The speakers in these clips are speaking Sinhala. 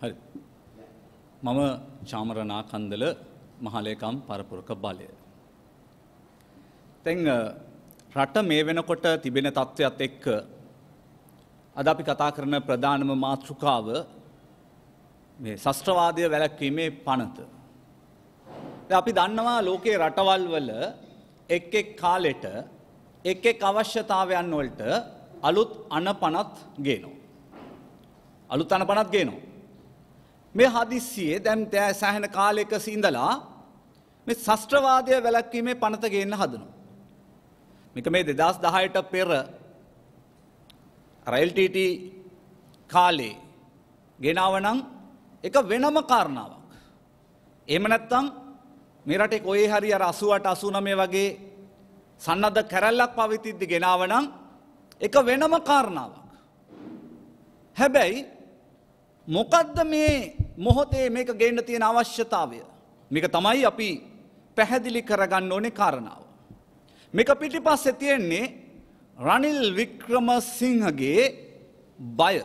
හරි. මම චාමරනා කන්දල මහලේකම් පරපුරක බලය. තැන් රට මේ වෙනකොට තිබෙන තත්ත්වයක් එක්ක අද අපි කතා කරන ප්‍රධානම මාතෘකාව මේ ශස්ත්‍රවාදය වැළැක්වීමේ පනත. අපි දන්නවා ලෝකයේ රටවල් වල එක් එක් කාලෙට එක් එක් අවශ්‍යතාවයන් වලට අලුත් අනපනත් ගේනවා. අලුත් අනපනත් ගේනවා. මේ හදිස්සියේ දැන් සෑහෙන කාලයක ඉඳලා මේ ශස්ත්‍රවාදය වැළැක්වීමේ පනත ගේන්න හදනවා. මේක මේ 2010ට පෙර RLTT කාලේ ගෙනාව නම් එක වෙනම කාරණාවක්. එහෙම නැත්නම් මේ රටේ කොහේ හරි අර 88 89 වගේ සන්නද්ධ කැරැල්ලක් පවතිද්දි ගෙනාව නම් එක වෙනම කාරණාවක්. හැබැයි මොකද්ද මේ මොහොතේ මේක ගේන්න තියෙන අවශ්‍යතාවය. මේක තමයි අපි පැහැදිලි කරගන්න ඕනේ කාරණාව. මේක පිටිපස්සේ තියෙන්නේ රනිල් වික්‍රමසිංහගේ බය.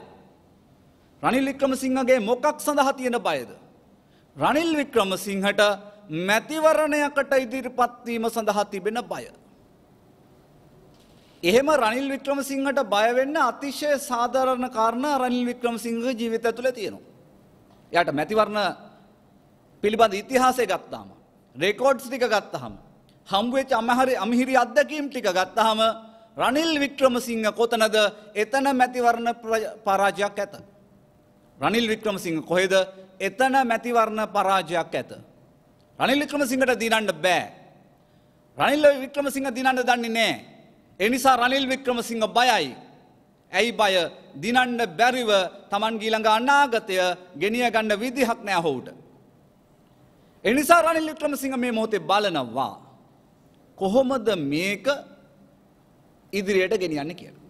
රනිල් වික්‍රමසිංහගේ මොකක් සඳහා තියෙන බයද? රනිල් වික්‍රමසිංහට මැතිවරණයකට ඉදිරිපත් වීම සඳහා තිබෙන බය. එහෙම රනිල් වික්‍රමසිංහට බය වෙන්න අතිශය සාධාරණ කාරණා රනිල් වික්‍රමසිංහගේ ජීවිතය ඇතුළේ තියෙනවා. එයාට මැතිවරණ පිළිබඳ ඉතිහාසය ගත්තාම රෙකෝඩ්ස් ටික ගත්තාම හම්බුවෙච්ච අමහරි අමහිරි අත්දැකීම් ටික ගත්තාම රනිල් වික්‍රමසිංහ කොතනද එතන මැතිවරණ පරාජයක් ඇත. රනිල් වික්‍රමසිංහ කොහෙද එතන මැතිවරණ පරාජයක් ඇත. රනිල් වික්‍රමසිංහට දිනන්න බෑ. රනිල් වික්‍රමසිංහ දිනන්න දන්නේ නෑ. එනිසා රනිල් වික්‍රමසිංහ බයයි. ඇයි බය දිනන්න බැරිව තමන් ගීළඟ අනාගතය ගෙනිය ගන්න විදිහක් නෑ හෝට. එනිසා රනිල් වික්‍රමසිංහ මේ මොහොතේ බලනවා. කොහොමද මේක ඉදිරියට ගෙනියන්න කියලා.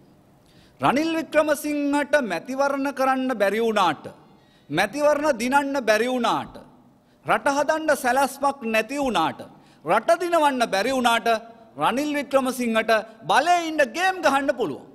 රනිල් වික්‍රමසිංහට මැතිවරණ කරන්න බැරි වුණාට මැතිවරණ දිනන්න බැරි වුණාට රට හදන්න සැලැස්මක් නැති වුණාට රට දිනවන්න බැරි වුණාට රනිල් වික්‍රමසිංහට බලය ඉන්න ගේම් ගහන්න පුළුවන්.